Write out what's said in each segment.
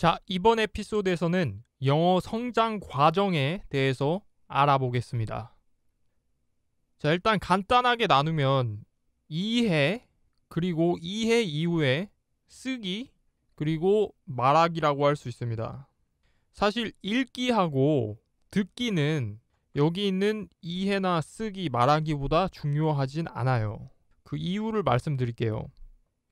자, 이번 에피소드에서는 영어 성장 과정에 대해서 알아보겠습니다. 자, 일단 간단하게 나누면 이해, 그리고 이해 이후에 쓰기, 그리고 말하기라고 할 수 있습니다. 사실 읽기하고 듣기는 여기 있는 이해나 쓰기, 말하기보다 중요하진 않아요. 그 이유를 말씀드릴게요.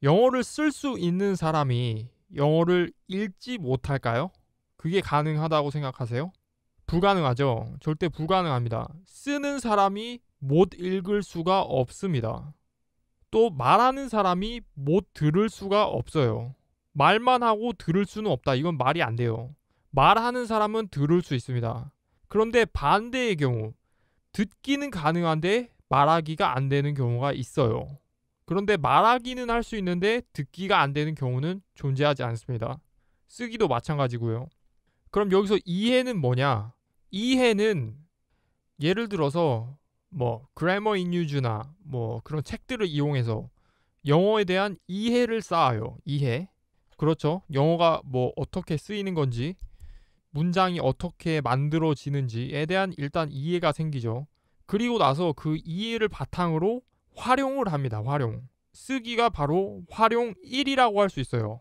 영어를 쓸 수 있는 사람이 영어를 읽지 못할까요? 그게 가능하다고 생각하세요? 불가능하죠. 절대 불가능합니다. 쓰는 사람이 못 읽을 수가 없습니다. 또 말하는 사람이 못 들을 수가 없어요. 말만 하고 들을 수는 없다. 이건 말이 안 돼요. 말하는 사람은 들을 수 있습니다. 그런데 반대의 경우, 듣기는 가능한데 말하기가 안 되는 경우가 있어요. 그런데 말하기는 할 수 있는데 듣기가 안 되는 경우는 존재하지 않습니다. 쓰기도 마찬가지고요. 그럼 여기서 이해는 뭐냐? 이해는 예를 들어서 뭐 그래머 인유즈나 뭐 그런 책들을 이용해서 영어에 대한 이해를 쌓아요. 이해. 그렇죠. 영어가 뭐 어떻게 쓰이는 건지 문장이 어떻게 만들어지는지에 대한 일단 이해가 생기죠. 그리고 나서 그 이해를 바탕으로 활용을 합니다. 활용. 쓰기가 바로 활용 1이라고 할 수 있어요.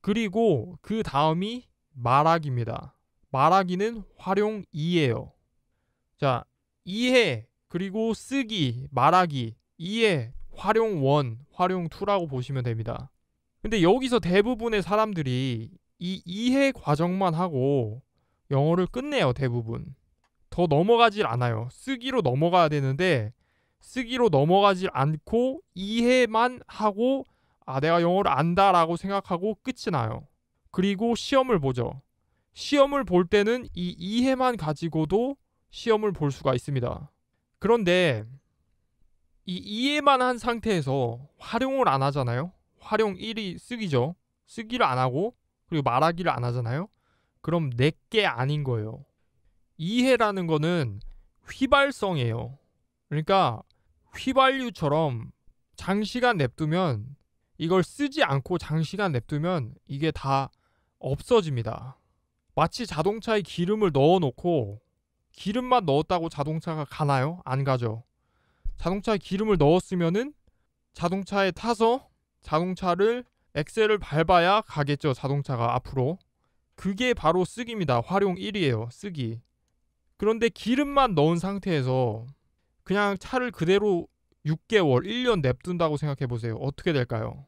그리고 그 다음이 말하기입니다. 말하기는 활용 2예요. 자, 이해 그리고 쓰기, 말하기, 이해, 활용 1, 활용 2라고 보시면 됩니다. 근데 여기서 대부분의 사람들이 이 이해 과정만 하고 영어를 끝내요, 대부분. 더 넘어가질 않아요. 쓰기로 넘어가야 되는데 쓰기로 넘어가지 않고 이해만 하고 아 내가 영어를 안다라고 생각하고 끝이 나요. 그리고 시험을 보죠. 시험을 볼 때는 이 이해만 가지고도 시험을 볼 수가 있습니다. 그런데 이 이해만 한 상태에서 활용을 안 하잖아요. 활용 1이 쓰기죠. 쓰기를 안 하고 그리고 말하기를 안 하잖아요. 그럼 내게 아닌 거예요. 이해라는 거는 휘발성이에요. 그러니까 휘발유처럼 장시간 냅두면 이걸 쓰지 않고 장시간 냅두면 이게 다 없어집니다. 마치 자동차에 기름을 넣어 놓고 기름만 넣었다고 자동차가 가나요? 안 가죠. 자동차에 기름을 넣었으면은 자동차에 타서 자동차를 엑셀을 밟아야 가겠죠. 자동차가 앞으로. 그게 바로 쓰기입니다. 활용 1이에요. 쓰기. 그런데 기름만 넣은 상태에서 그냥 차를 그대로 6개월, 1년 냅둔다고 생각해 보세요. 어떻게 될까요?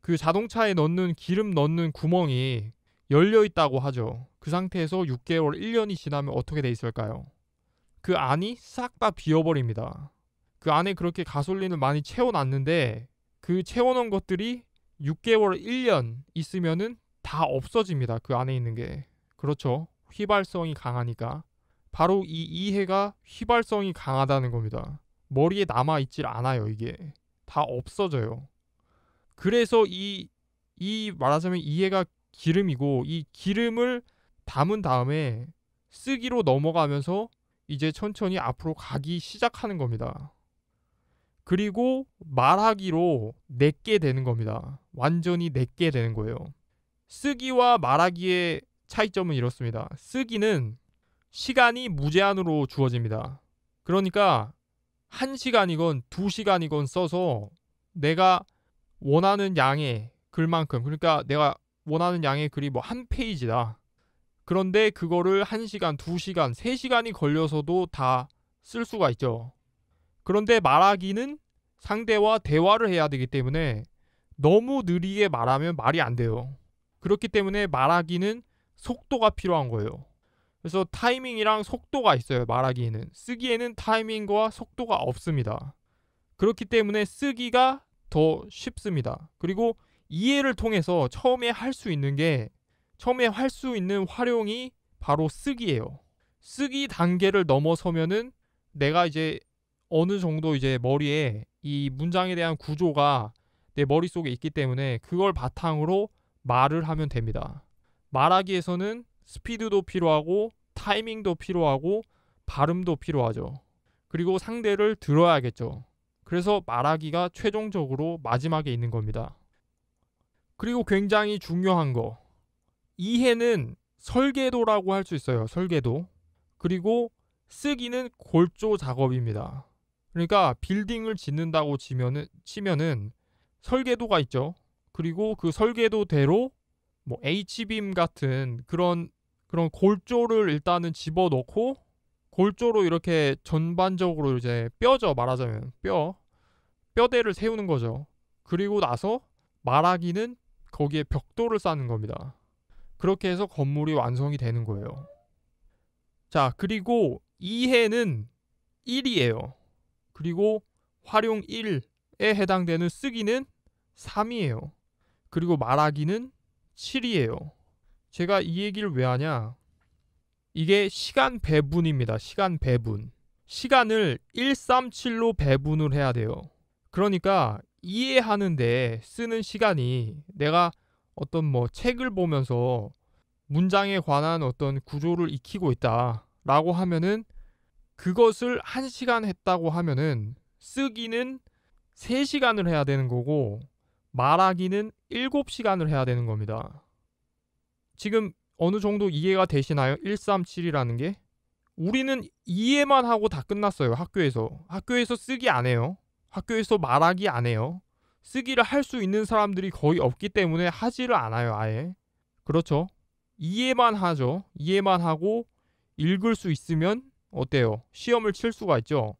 그 자동차에 넣는 기름 넣는 구멍이 열려 있다고 하죠. 그 상태에서 6개월, 1년이 지나면 어떻게 돼 있을까요? 그 안이 싹 다 비어버립니다. 그 안에 그렇게 가솔린을 많이 채워놨는데 그 채워놓은 것들이 6개월, 1년 있으면은 다 없어집니다. 그 안에 있는 게. 그렇죠. 휘발성이 강하니까. 바로 이 이해가 휘발성이 강하다는 겁니다. 머리에 남아있질 않아요, 이게. 다 없어져요. 그래서 이, 이 말하자면 이해가 기름이고 이 기름을 담은 다음에 쓰기로 넘어가면서 이제 천천히 앞으로 가기 시작하는 겁니다. 그리고 말하기로 내게 되는 겁니다. 완전히 내게 되는 거예요. 쓰기와 말하기의 차이점은 이렇습니다. 쓰기는 시간이 무제한으로 주어집니다. 그러니까 한시간이건두시간이건 써서 내가 원하는 양의 글만큼 그러니까 내가 원하는 양의 글이 뭐 한 페이지다. 그런데 그거를 한시간두시간세시간이 걸려서도 다 쓸 수가 있죠. 그런데 말하기는 상대와 대화를 해야 되기 때문에 너무 느리게 말하면 말이 안 돼요. 그렇기 때문에 말하기는 속도가 필요한 거예요. 그래서 타이밍이랑 속도가 있어요. 말하기에는. 쓰기에는 타이밍과 속도가 없습니다. 그렇기 때문에 쓰기가 더 쉽습니다. 그리고 이해를 통해서 처음에 할 수 있는 게 처음에 할 수 있는 활용이 바로 쓰기예요. 쓰기 단계를 넘어서면은 내가 이제 어느 정도 이제 머리에 이 문장에 대한 구조가 내 머릿속에 있기 때문에 그걸 바탕으로 말을 하면 됩니다. 말하기에서는 스피드도 필요하고 타이밍도 필요하고 발음도 필요하죠. 그리고 상대를 들어야겠죠. 그래서 말하기가 최종적으로 마지막에 있는 겁니다. 그리고 굉장히 중요한 거. 이해는 설계도라고 할 수 있어요. 설계도. 그리고 쓰기는 골조 작업입니다. 그러니까 빌딩을 짓는다고 치면은, 치면은 설계도가 있죠. 그리고 그 설계도대로 뭐 h b m 같은 그런 그런 골조를 일단은 집어넣고 골조로 이렇게 전반적으로 이제 뼈죠 말하자면 뼈 뼈대를 세우는 거죠 그리고 나서 말하기는 거기에 벽돌을 쌓는 겁니다 그렇게 해서 건물이 완성이 되는 거예요 자 그리고 이해는 1이에요 그리고 활용 1에 해당되는 쓰기는 3이에요 그리고 말하기는 7이에요 제가 이 얘기를 왜 하냐? 이게 시간 배분입니다. 시간 배분. 시간을 137로 배분을 해야 돼요. 그러니까 이해하는데 쓰는 시간이 내가 어떤 뭐 책을 보면서 문장에 관한 어떤 구조를 익히고 있다 라고 하면은 그것을 1시간 했다고 하면은 쓰기는 3시간을 해야 되는 거고 말하기는 7시간을 해야 되는 겁니다. 지금 어느 정도 이해가 되시나요? 137이라는 게 우리는 이해만 하고 다 끝났어요. 학교에서 학교에서 쓰기 안 해요. 학교에서 말하기 안 해요. 쓰기를 할 수 있는 사람들이 거의 없기 때문에 하지를 않아요. 아예 그렇죠. 이해만 하죠. 이해만 하고 읽을 수 있으면 어때요? 시험을 칠 수가 있죠.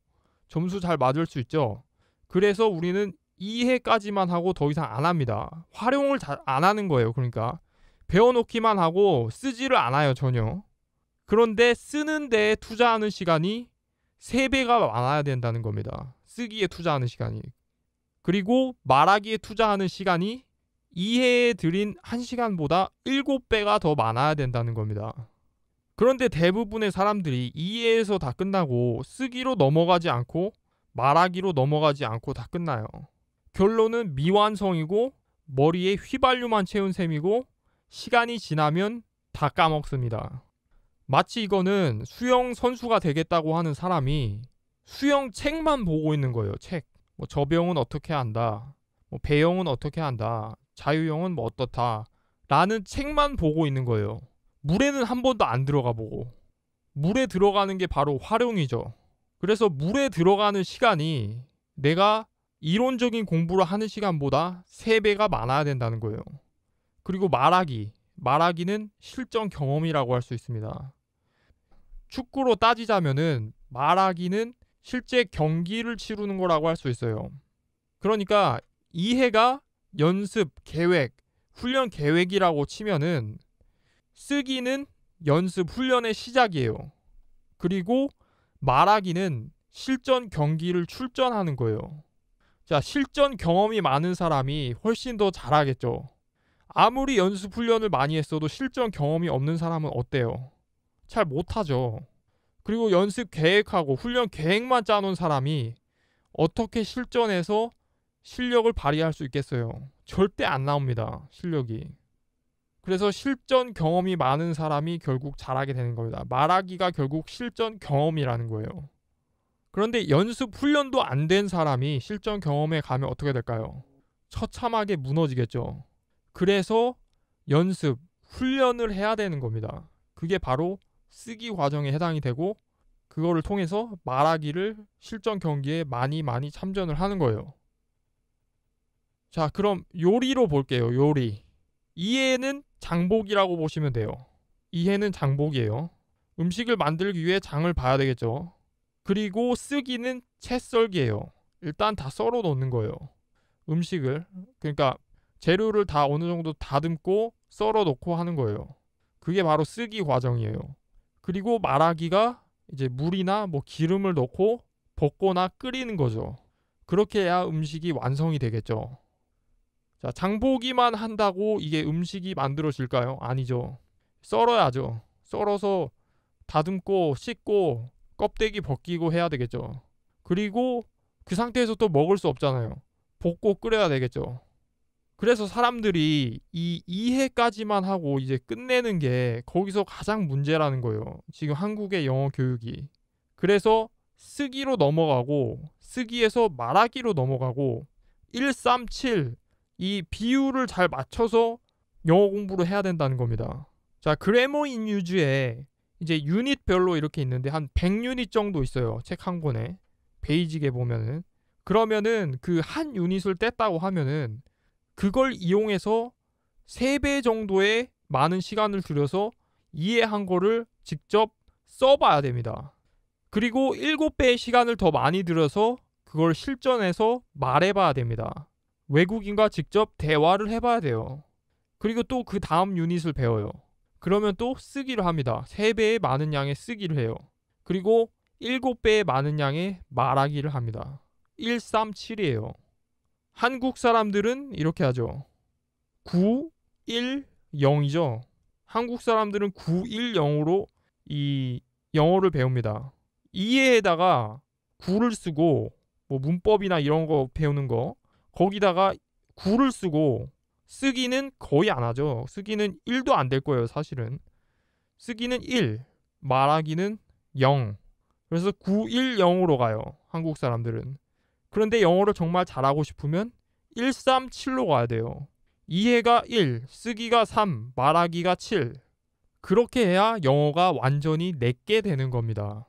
점수 잘 맞을 수 있죠. 그래서 우리는 이해까지만 하고 더 이상 안 합니다. 활용을 잘 안 하는 거예요. 그러니까 배워놓기만 하고 쓰지를 않아요, 전혀. 그런데 쓰는 데에 투자하는 시간이 3배가 많아야 된다는 겁니다. 쓰기에 투자하는 시간이. 그리고 말하기에 투자하는 시간이 이해해 드린 1시간보다 7배가 더 많아야 된다는 겁니다. 그런데 대부분의 사람들이 이해해서다 끝나고 쓰기로 넘어가지 않고 말하기로 넘어가지 않고 다 끝나요. 결론은 미완성이고 머리에 휘발유만 채운 셈이고 시간이 지나면 다 까먹습니다. 마치 이거는 수영 선수가 되겠다고 하는 사람이 수영 책만 보고 있는 거예요. 책. 뭐 저병은 어떻게 한다. 뭐 배영은 어떻게 한다. 자유형은 뭐 어떻다. 라는 책만 보고 있는 거예요. 물에는 한 번도 안 들어가 보고. 물에 들어가는 게 바로 활용이죠. 그래서 물에 들어가는 시간이 내가 이론적인 공부를 하는 시간보다 3배가 많아야 된다는 거예요. 그리고 말하기. 말하기는 실전 경험이라고 할 수 있습니다. 축구로 따지자면은 말하기는 실제 경기를 치르는 거라고 할 수 있어요. 그러니까 이해가 연습, 계획, 훈련 계획이라고 치면은 쓰기는 연습 훈련의 시작이에요. 그리고 말하기는 실전 경기를 출전하는 거예요. 자, 실전 경험이 많은 사람이 훨씬 더 잘하겠죠. 아무리 연습 훈련을 많이 했어도 실전 경험이 없는 사람은 어때요? 잘 못하죠. 그리고 연습 계획하고 훈련 계획만 짜놓은 사람이 어떻게 실전에서 실력을 발휘할 수 있겠어요? 절대 안 나옵니다. 실력이. 그래서 실전 경험이 많은 사람이 결국 잘하게 되는 겁니다. 말하기가 결국 실전 경험이라는 거예요. 그런데 연습 훈련도 안 된 사람이 실전 경험에 가면 어떻게 될까요? 처참하게 무너지겠죠. 그래서 연습, 훈련을 해야 되는 겁니다. 그게 바로 쓰기 과정에 해당이 되고 그거를 통해서 말하기를 실전 경기에 많이 많이 참전을 하는 거예요. 자, 그럼 요리로 볼게요. 요리. 이해는 장복이라고 보시면 돼요. 이해는 장복이에요. 음식을 만들기 위해 장을 봐야 되겠죠. 그리고 쓰기는 채썰기예요. 일단 다 썰어 놓는 거예요. 음식을 그러니까 재료를 다 어느 정도 다듬고 썰어 놓고 하는 거예요. 그게 바로 쓰기 과정이에요. 그리고 말하기가 이제 물이나 뭐 기름을 넣고 볶거나 끓이는 거죠. 그렇게 해야 음식이 완성이 되겠죠. 자, 장보기만 한다고 이게 음식이 만들어질까요? 아니죠. 썰어야죠. 썰어서 다듬고 씻고 껍데기 벗기고 해야 되겠죠. 그리고 그 상태에서 또 먹을 수 없잖아요. 볶고 끓여야 되겠죠. 그래서 사람들이 이 이해까지만 하고 이제 끝내는 게 거기서 가장 문제라는 거예요. 지금 한국의 영어 교육이. 그래서 쓰기로 넘어가고 쓰기에서 말하기로 넘어가고 1, 3, 7 이 비율을 잘 맞춰서 영어 공부를 해야 된다는 겁니다. 자, 그래머 인 유즈에 이제 유닛별로 이렇게 있는데 한 100유닛 정도 있어요. 책 한 권에. 베이직에 보면은 그러면은 그 한 유닛을 뗐다고 하면은 그걸 이용해서 3배 정도의 많은 시간을 들여서 이해한 거를 직접 써봐야 됩니다. 그리고 7 배의 시간을 더 많이 들여서 그걸 실전에서 말해봐야 됩니다. 외국인과 직접 대화를 해봐야 돼요. 그리고 또 그 다음 유닛을 배워요. 그러면 또 쓰기를 합니다. 3배의 많은 양의 쓰기를 해요. 그리고 7배의 많은 양의 말하기를 합니다. 137이에요. 한국 사람들은 이렇게 하죠. 9, 1, 0이죠. 한국 사람들은 9, 1, 0으로 이 영어를 배웁니다. 2에다가 9를 쓰고 뭐 문법이나 이런 거 배우는 거 거기다가 9를 쓰고 쓰기는 거의 안 하죠. 쓰기는 1도 안 될 거예요, 사실은. 쓰기는 1, 말하기는 0. 그래서 910으로 가요. 한국 사람들은. 그런데 영어를 정말 잘하고 싶으면 137로 가야 돼요. 이해가 1, 쓰기가 3, 말하기가 7. 그렇게 해야 영어가 완전히 내게 되는 겁니다.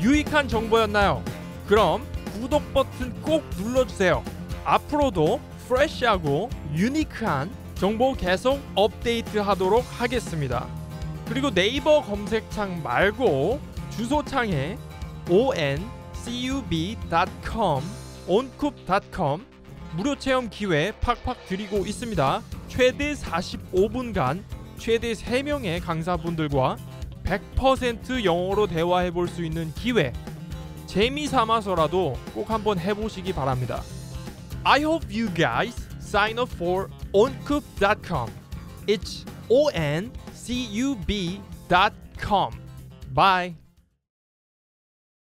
유익한 정보였나요? 그럼 구독 버튼 꼭 눌러주세요. 앞으로도 프레쉬하고 유니크한 정보 계속 업데이트하도록 하겠습니다. 그리고 네이버 검색창 말고 주소창에 oncub.com o n c u p c o m 무료 체험 기회 팍팍 드리고 있습니다. 최대 45분간 최대 3명의 강사분들과 100% 영어로 대화해 볼 수 있는 기회 재미 삼아서라도 꼭 한번 해보시기 바랍니다. I hope you guys sign up for o n c u p c o m It's O N cub.com. Bye.